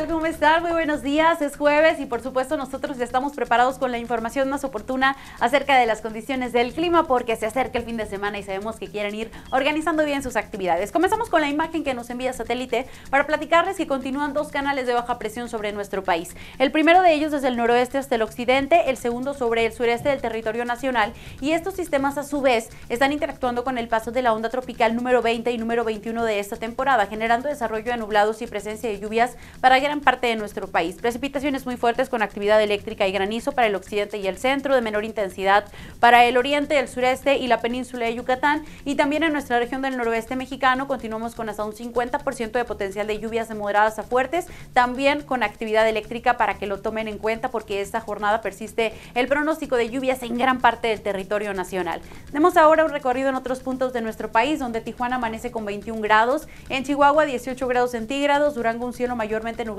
tal? ¿Cómo están? Muy buenos días. Es jueves y por supuesto nosotros ya estamos preparados con la información más oportuna acerca de las condiciones del clima porque se acerca el fin de semana y sabemos que quieren ir organizando bien sus actividades. Comenzamos con la imagen que nos envía satélite para platicarles que continúan dos canales de baja presión sobre nuestro país. El primero de ellos desde el noroeste hasta el occidente, el segundo sobre el sureste del territorio nacional y estos sistemas a su vez están interactuando con el paso de la onda tropical número 20 y número 21 de esta temporada, generando desarrollo de nublados y presencia de lluvias para gran parte de nuestro país. Precipitaciones muy fuertes con actividad eléctrica y granizo para el occidente y el centro, de menor intensidad para el oriente, el sureste y la península de Yucatán. Y también en nuestra región del noroeste mexicano continuamos con hasta un 50% de potencial de lluvias de moderadas a fuertes, también con actividad eléctrica para que lo tomen en cuenta porque esta jornada persiste el pronóstico de lluvias en gran parte del territorio nacional. Demos ahora un recorrido en otros puntos de nuestro país, donde Tijuana amanece con 21 grados, en Chihuahua 18 grados centígrados, Durango un cielo mayormente nublado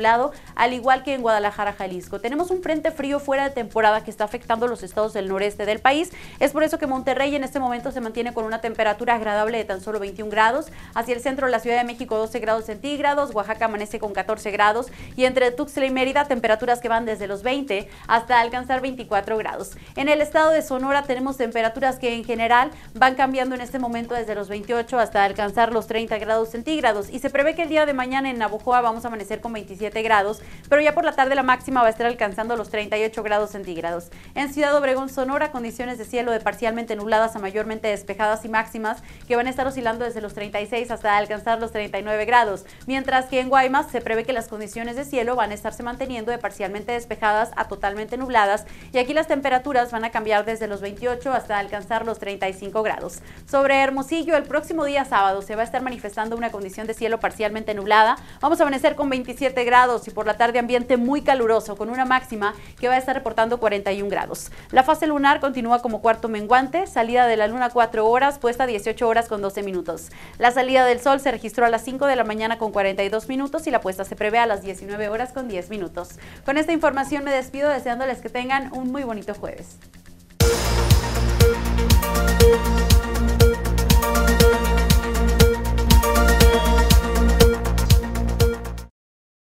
al igual que en Guadalajara, Jalisco. Tenemos un frente frío fuera de temporada que está afectando los estados del noreste del país. Es por eso que Monterrey en este momento se mantiene con una temperatura agradable de tan solo 21 grados. Hacia el centro de la Ciudad de México 12 grados centígrados, Oaxaca amanece con 14 grados y entre Tuxtla y Mérida temperaturas que van desde los 20 hasta alcanzar 24 grados. En el estado de Sonora tenemos temperaturas que en general van cambiando en este momento desde los 28 hasta alcanzar los 30 grados centígrados y se prevé que el día de mañana en Navojoa vamos a amanecer con 27 grados, pero ya por la tarde la máxima va a estar alcanzando los 38 grados centígrados. En Ciudad Obregón, Sonora, condiciones de cielo de parcialmente nubladas a mayormente despejadas y máximas que van a estar oscilando desde los 36 hasta alcanzar los 39 grados, mientras que en Guaymas se prevé que las condiciones de cielo van a estarse manteniendo de parcialmente despejadas a totalmente nubladas y aquí las temperaturas van a cambiar desde los 28 hasta alcanzar los 35 grados. Sobre Hermosillo, el próximo día sábado se va a estar manifestando una condición de cielo parcialmente nublada. Vamos a amanecer con 27 grados y por la tarde ambiente muy caluroso con una máxima que va a estar reportando 41 grados. La fase lunar continúa como cuarto menguante, salida de la luna 4 horas, puesta 18 horas con 12 minutos. La salida del sol se registró a las 5 de la mañana con 42 minutos y la puesta se prevé a las 19 horas con 10 minutos. Con esta información me despido deseándoles que tengan un muy bonito jueves.